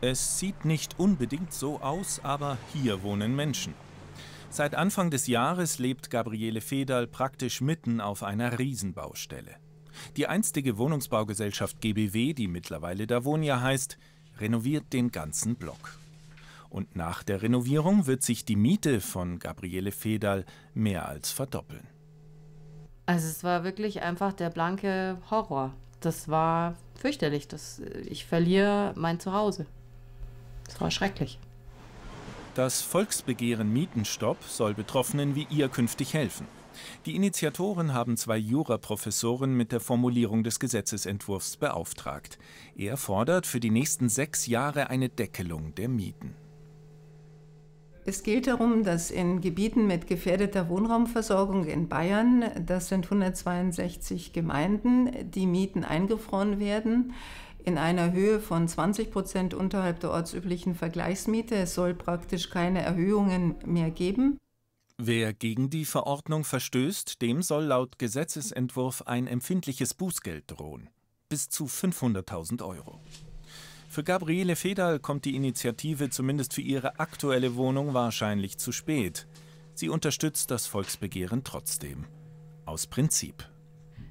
Es sieht nicht unbedingt so aus, aber hier wohnen Menschen. Seit Anfang des Jahres lebt Gabriele Federl praktisch mitten auf einer Riesenbaustelle. Die einstige Wohnungsbaugesellschaft GBW, die mittlerweile Davonia heißt, renoviert den ganzen Block. Und nach der Renovierung wird sich die Miete von Gabriele Federl mehr als verdoppeln. Also es war wirklich einfach der blanke Horror. Das war fürchterlich. Das, ich verliere mein Zuhause extra schrecklich. Das Volksbegehren Mietenstopp soll Betroffenen wie ihr künftig helfen. Die Initiatoren haben zwei Juraprofessoren mit der Formulierung des Gesetzesentwurfs beauftragt. Er fordert für die nächsten sechs Jahre eine Deckelung der Mieten. Es geht darum, dass in Gebieten mit gefährdeter Wohnraumversorgung in Bayern, das sind 162 Gemeinden, die Mieten eingefroren werden in einer Höhe von 20 Prozent unterhalb der ortsüblichen Vergleichsmiete. Es soll praktisch keine Erhöhungen mehr geben. Wer gegen die Verordnung verstößt, dem soll laut Gesetzesentwurf ein empfindliches Bußgeld drohen. Bis zu 500.000 Euro. Für Gabriele Federl kommt die Initiative zumindest für ihre aktuelle Wohnung wahrscheinlich zu spät. Sie unterstützt das Volksbegehren trotzdem. Aus Prinzip.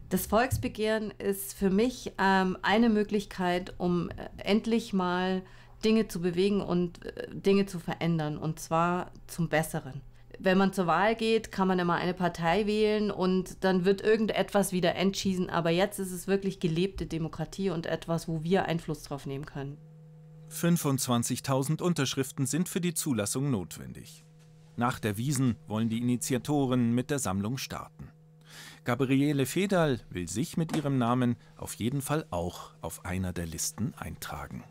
Das Volksbegehren ist für mich ähm, eine Möglichkeit, um äh, endlich mal Dinge zu bewegen und äh, Dinge zu verändern, und zwar zum Besseren. Wenn man zur Wahl geht, kann man immer eine Partei wählen und dann wird irgendetwas wieder entschieden. Aber jetzt ist es wirklich gelebte Demokratie und etwas, wo wir Einfluss drauf nehmen können. 25.000 Unterschriften sind für die Zulassung notwendig. Nach der Wiesen wollen die Initiatoren mit der Sammlung starten. Gabriele Federl will sich mit ihrem Namen auf jeden Fall auch auf einer der Listen eintragen.